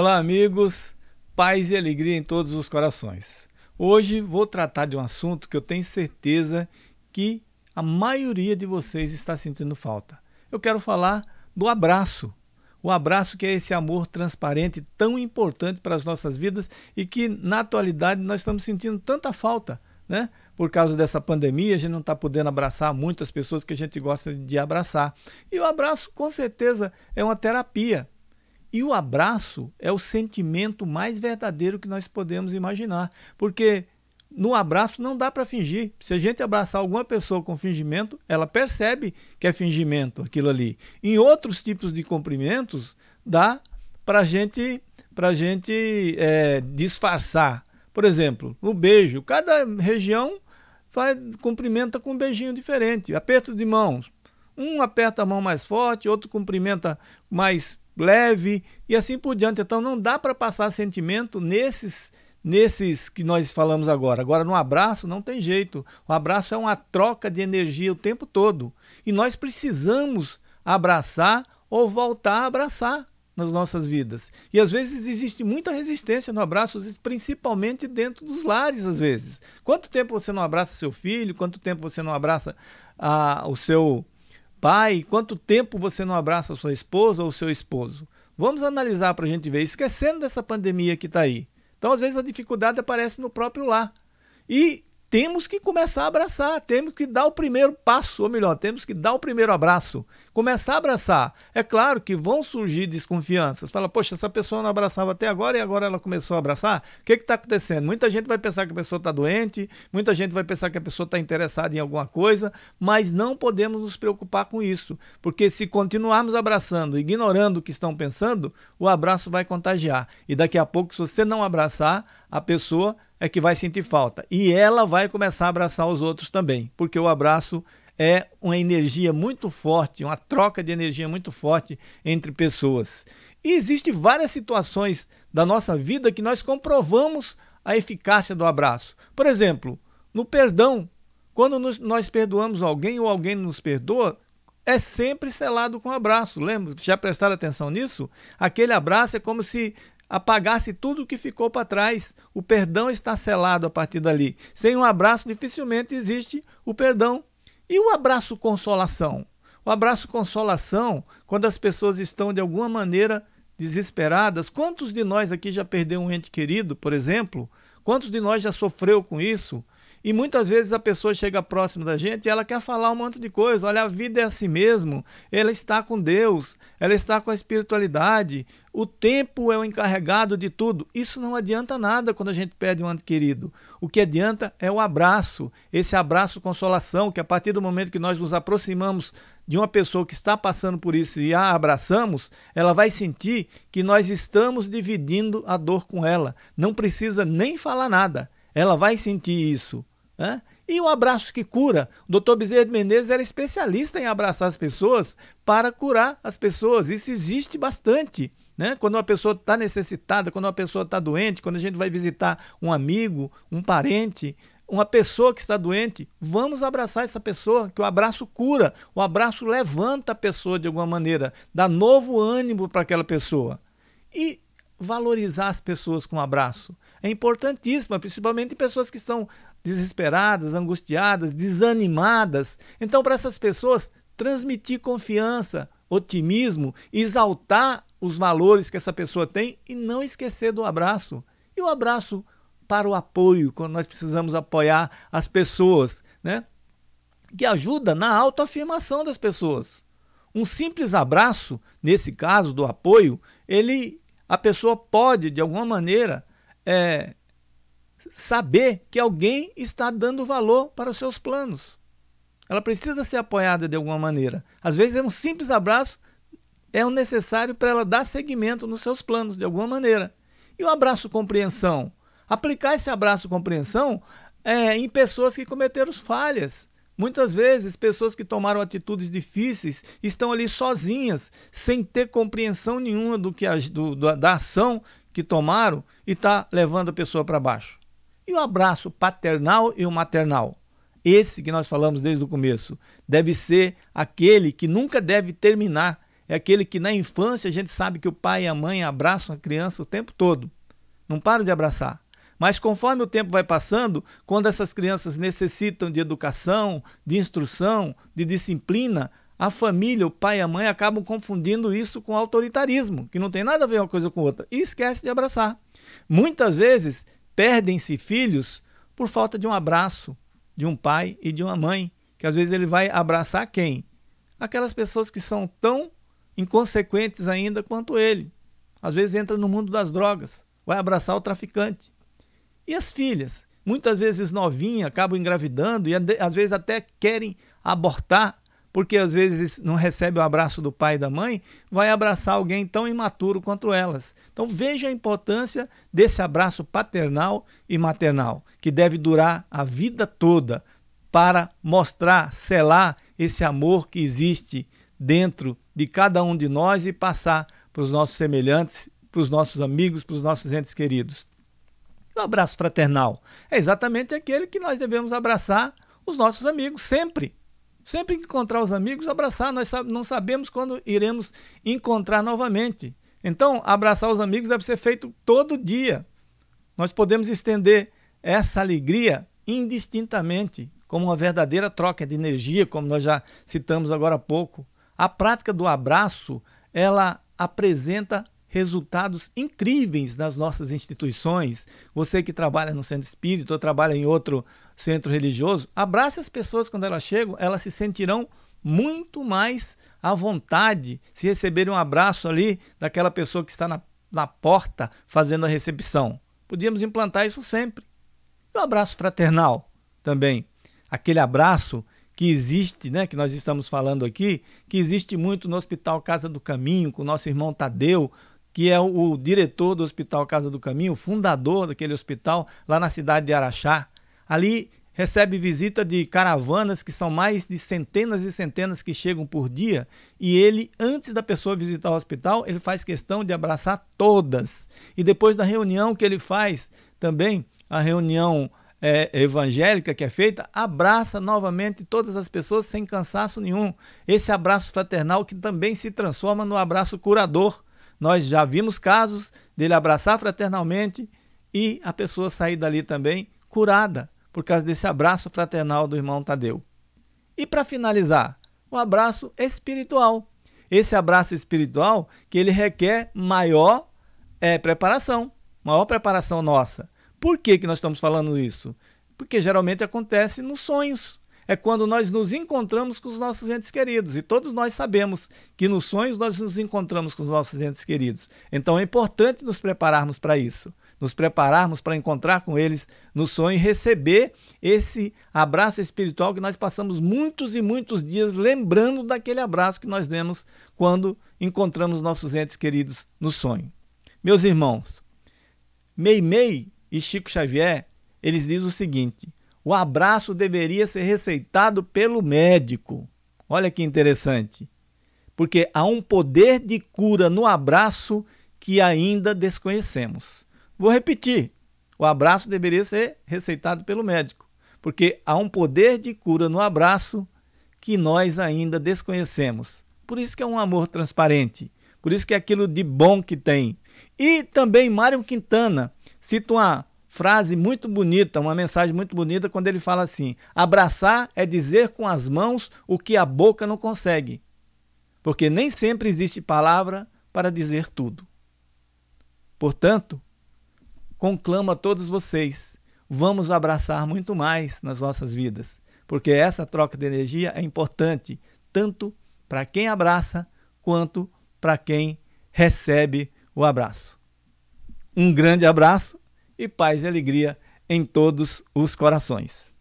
Olá, amigos. Paz e alegria em todos os corações. Hoje vou tratar de um assunto que eu tenho certeza que a maioria de vocês está sentindo falta. Eu quero falar do abraço. O abraço que é esse amor transparente tão importante para as nossas vidas e que na atualidade nós estamos sentindo tanta falta, né? Por causa dessa pandemia, a gente não está podendo abraçar muitas pessoas que a gente gosta de abraçar. E o abraço, com certeza, é uma terapia e o abraço é o sentimento mais verdadeiro que nós podemos imaginar, porque no abraço não dá para fingir. Se a gente abraçar alguma pessoa com fingimento, ela percebe que é fingimento aquilo ali. Em outros tipos de cumprimentos, dá para gente, a gente é, disfarçar. Por exemplo, no beijo, cada região faz, cumprimenta com um beijinho diferente. Aperto de mãos. Um aperta a mão mais forte, outro cumprimenta mais leve e assim por diante. Então não dá para passar sentimento nesses nesses que nós falamos agora. Agora no abraço não tem jeito. O abraço é uma troca de energia o tempo todo e nós precisamos abraçar ou voltar a abraçar nas nossas vidas. E às vezes existe muita resistência no abraço, principalmente dentro dos lares, às vezes. Quanto tempo você não abraça seu filho? Quanto tempo você não abraça ah, o seu pai, quanto tempo você não abraça sua esposa ou seu esposo? Vamos analisar para a gente ver, esquecendo dessa pandemia que está aí. Então, às vezes, a dificuldade aparece no próprio lar. E temos que começar a abraçar, temos que dar o primeiro passo, ou melhor, temos que dar o primeiro abraço, começar a abraçar. É claro que vão surgir desconfianças. Fala, poxa, essa pessoa não abraçava até agora e agora ela começou a abraçar? O que está acontecendo? Muita gente vai pensar que a pessoa está doente, muita gente vai pensar que a pessoa está interessada em alguma coisa, mas não podemos nos preocupar com isso, porque se continuarmos abraçando, ignorando o que estão pensando, o abraço vai contagiar. E daqui a pouco, se você não abraçar, a pessoa é que vai sentir falta. E ela vai começar a abraçar os outros também, porque o abraço é uma energia muito forte, uma troca de energia muito forte entre pessoas. E existem várias situações da nossa vida que nós comprovamos a eficácia do abraço. Por exemplo, no perdão. Quando nos, nós perdoamos alguém ou alguém nos perdoa, é sempre selado com um abraço. Lembra? Já prestaram atenção nisso? Aquele abraço é como se apagasse tudo o que ficou para trás. O perdão está selado a partir dali. Sem um abraço, dificilmente existe o perdão. E o abraço consolação? O abraço consolação, quando as pessoas estão de alguma maneira desesperadas. Quantos de nós aqui já perdeu um ente querido, por exemplo? Quantos de nós já sofreu com isso? E muitas vezes a pessoa chega próximo da gente e ela quer falar um monte de coisa. Olha, a vida é assim mesmo. Ela está com Deus, ela está com a espiritualidade. O tempo é o encarregado de tudo. Isso não adianta nada quando a gente pede um ano querido. O que adianta é o abraço, esse abraço consolação, que a partir do momento que nós nos aproximamos de uma pessoa que está passando por isso e a abraçamos, ela vai sentir que nós estamos dividindo a dor com ela. Não precisa nem falar nada ela vai sentir isso. Né? E o abraço que cura. O doutor Bezerra de Menezes era especialista em abraçar as pessoas para curar as pessoas. Isso existe bastante. Né? Quando uma pessoa está necessitada, quando uma pessoa está doente, quando a gente vai visitar um amigo, um parente, uma pessoa que está doente, vamos abraçar essa pessoa, que o abraço cura, o abraço levanta a pessoa de alguma maneira, dá novo ânimo para aquela pessoa. E valorizar as pessoas com um abraço. É importantíssimo, principalmente pessoas que estão desesperadas, angustiadas, desanimadas. Então, para essas pessoas, transmitir confiança, otimismo, exaltar os valores que essa pessoa tem e não esquecer do abraço. E o abraço para o apoio, quando nós precisamos apoiar as pessoas, né? que ajuda na autoafirmação das pessoas. Um simples abraço, nesse caso do apoio, ele a pessoa pode, de alguma maneira, é, saber que alguém está dando valor para os seus planos. Ela precisa ser apoiada de alguma maneira. Às vezes, é um simples abraço é o necessário para ela dar seguimento nos seus planos, de alguma maneira. E o abraço compreensão? Aplicar esse abraço compreensão é, em pessoas que cometeram falhas, Muitas vezes, pessoas que tomaram atitudes difíceis estão ali sozinhas, sem ter compreensão nenhuma do que a, do, da ação que tomaram e está levando a pessoa para baixo. E o abraço paternal e o maternal? Esse que nós falamos desde o começo deve ser aquele que nunca deve terminar. É aquele que na infância a gente sabe que o pai e a mãe abraçam a criança o tempo todo. Não param de abraçar. Mas conforme o tempo vai passando, quando essas crianças necessitam de educação, de instrução, de disciplina, a família, o pai e a mãe acabam confundindo isso com autoritarismo, que não tem nada a ver uma coisa com outra, e esquece de abraçar. Muitas vezes perdem-se filhos por falta de um abraço de um pai e de uma mãe, que às vezes ele vai abraçar quem? Aquelas pessoas que são tão inconsequentes ainda quanto ele. Às vezes entra no mundo das drogas, vai abraçar o traficante, e as filhas, muitas vezes novinhas, acabam engravidando e às vezes até querem abortar, porque às vezes não recebe o abraço do pai e da mãe, vai abraçar alguém tão imaturo quanto elas. Então veja a importância desse abraço paternal e maternal, que deve durar a vida toda para mostrar, selar esse amor que existe dentro de cada um de nós e passar para os nossos semelhantes, para os nossos amigos, para os nossos entes queridos. O abraço fraternal é exatamente aquele que nós devemos abraçar os nossos amigos sempre. Sempre que encontrar os amigos, abraçar. Nós não sabemos quando iremos encontrar novamente. Então, abraçar os amigos deve ser feito todo dia. Nós podemos estender essa alegria indistintamente, como uma verdadeira troca de energia, como nós já citamos agora há pouco. A prática do abraço, ela apresenta resultados incríveis nas nossas instituições. Você que trabalha no centro espírita ou trabalha em outro centro religioso, abrace as pessoas quando elas chegam, elas se sentirão muito mais à vontade se receberem um abraço ali daquela pessoa que está na, na porta fazendo a recepção. Podíamos implantar isso sempre. E um abraço fraternal também. Aquele abraço que existe, né, que nós estamos falando aqui, que existe muito no Hospital Casa do Caminho, com o nosso irmão Tadeu, que é o, diretor do Hospital Casa do Caminho, fundador daquele hospital lá na cidade de Araxá. Ali recebe visita de caravanas que são mais de centenas e centenas que chegam por dia, e ele antes da pessoa visitar o hospital, ele faz questão de abraçar todas. E depois da reunião que ele faz, também a reunião é, evangélica que é feita, abraça novamente todas as pessoas sem cansaço nenhum. Esse abraço fraternal que também se transforma no abraço curador. Nós já vimos casos dele abraçar fraternalmente e a pessoa sair dali também curada por causa desse abraço fraternal do irmão Tadeu. E para finalizar, o abraço espiritual. Esse abraço espiritual que ele requer maior é, preparação, maior preparação nossa. Por que, que nós estamos falando isso? Porque geralmente acontece nos sonhos é quando nós nos encontramos com os nossos entes queridos. E todos nós sabemos que nos sonhos nós nos encontramos com os nossos entes queridos. Então é importante nos prepararmos para isso. Nos prepararmos para encontrar com eles no sonho e receber esse abraço espiritual que nós passamos muitos e muitos dias lembrando daquele abraço que nós demos quando encontramos nossos entes queridos no sonho. Meus irmãos, Meimei e Chico Xavier, eles dizem o seguinte: o abraço deveria ser receitado pelo médico. Olha que interessante. Porque há um poder de cura no abraço que ainda desconhecemos. Vou repetir: o abraço deveria ser receitado pelo médico, porque há um poder de cura no abraço que nós ainda desconhecemos. Por isso que é um amor transparente, por isso que é aquilo de bom que tem. E também Mário Quintana cita uma frase muito bonita, uma mensagem muito bonita, quando ele fala assim: abraçar é dizer com as mãos o que a boca não consegue. Porque nem sempre existe palavra para dizer tudo. Portanto, conclama todos vocês, vamos abraçar muito mais nas nossas vidas, porque essa troca de energia é importante, tanto para quem abraça quanto para quem recebe o abraço. Um grande abraço e paz e alegria em todos os corações.